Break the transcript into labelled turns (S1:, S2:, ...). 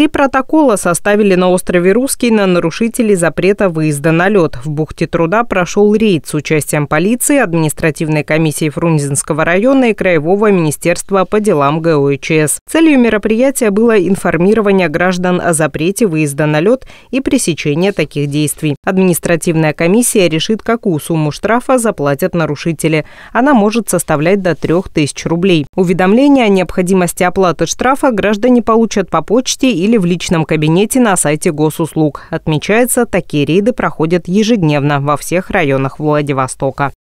S1: Три протокола составили на острове Русский на нарушителей запрета выезда на лед. В бухте труда прошел рейд с участием полиции, административной комиссии Фрунзенского района и Краевого министерства по делам ГОИЧС. Целью мероприятия было информирование граждан о запрете выезда на лед и пресечение таких действий. Административная комиссия решит, какую сумму штрафа заплатят нарушители. Она может составлять до 3000 рублей. Уведомление о необходимости оплаты штрафа граждане получат по почте или или в личном кабинете на сайте госуслуг. Отмечается, такие рейды проходят ежедневно во всех районах Владивостока.